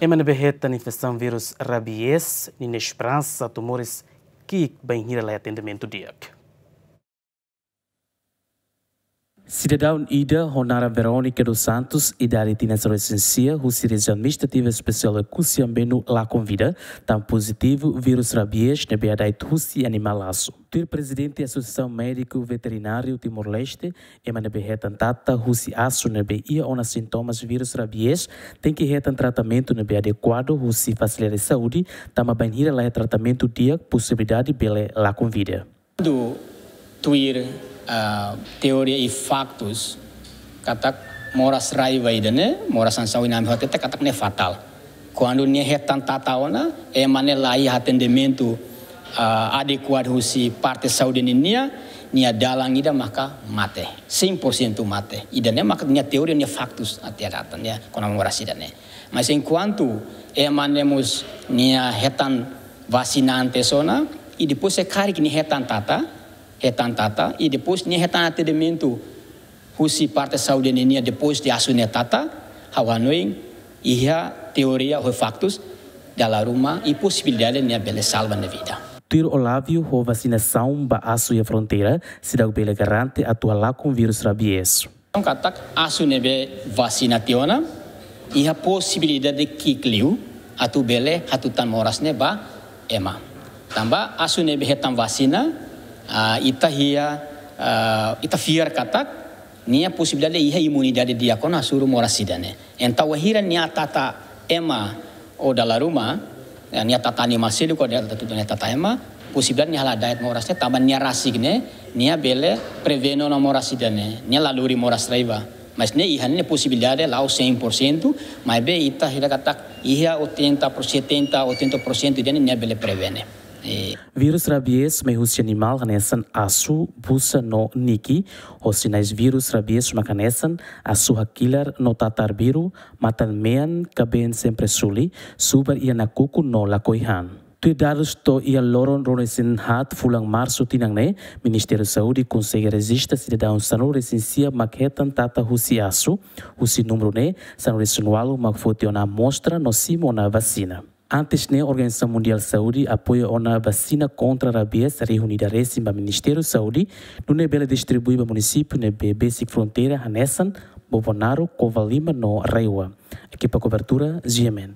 MNBR está infecção vírus rabies e na esperança tumores que bem ir atendimento de Cidadão Ida Ronara Verônica dos Santos e da retinência recensia, o cirurgia administrativa especial Cusiambeno lá convida, tão positivo vírus rabies na beadait russi animal laço. O presidente da Associação Médico Veterinário Timor-Leste, Emana B. Retantata, Rússia aço na Ia, Ona sintomas vírus rabies, tem que retan tratamento nebe adequado, adequado, russi facilitar saúde, tama tá banhira lá é tratamento dia, possibilidade bele lá convida. Do Twitter uh, teori i faktus katak moras rai waidene moras an sawin ami katak ne fatal quando ne hetan tataona e mane lai mentu uh, eh, adequado husi parte saudeninia nia dalang ida maka mate 100% mate idane maka nia teori nia faktus datan ya kona moras idane mas kuantu e mus nia hetan vasinante sona idi depois kari kini hetan tata hetan tata i depois ni hetan atendimento husi parte ni nenia depois asu ni tata noing iha teoria ho factos dala ruma i possibilidade ni bela salva na vida. Tuir Olavio ho vacinação ba asu e fronteira, se dá bele garante atua lá com o vírus rabieso. Então, katak asu nebe be vacinationa iha possibilidade de kikliu atu bele hatutan tan ne ba ema. Tamba aço nebe hetan vacina Ah, ita hiya ah, ita fiyar katak niya possibilidade iha imunidade diakona suru morasidane enta wahira nia tata ema o oh, dalaruma ya, nia tata ni masih ko dia tata nia tata ema possibilidade nia hala diet morasne taban niya rasigne nia bele preveno na morasidane nia laluri straiva mas ne iha ne possibilidade lau o 100%, mai be ita hira katak iha 80%, 70%, 80% dia nia bele prevene. E. Virus rabies husi animal kanesan asu busa no niki, hosinais virus rabies makanesan asu hakilar no tatar biru, matan mean kaben sempre suli, subar iana kuku no lakoihan. Tui dados to ia loron ronesin hat fulang marso tinang ne, Ministério Saudi consegue resista se dá um sanu recensia maquetan tata husi asu, husi sanur ne, sanu resinualo fotiona mostra no simona vasina. Antes, a né, Organização Mundial de Saúde apoiou a vacina contra a rabies reunida recém para o Ministério da Saúde, no nível distribuído para município, né, no BBC Sem Fronteira, Hanessan, Bobonaro, Covalima, no Raiwa. Aqui para cobertura, GMN.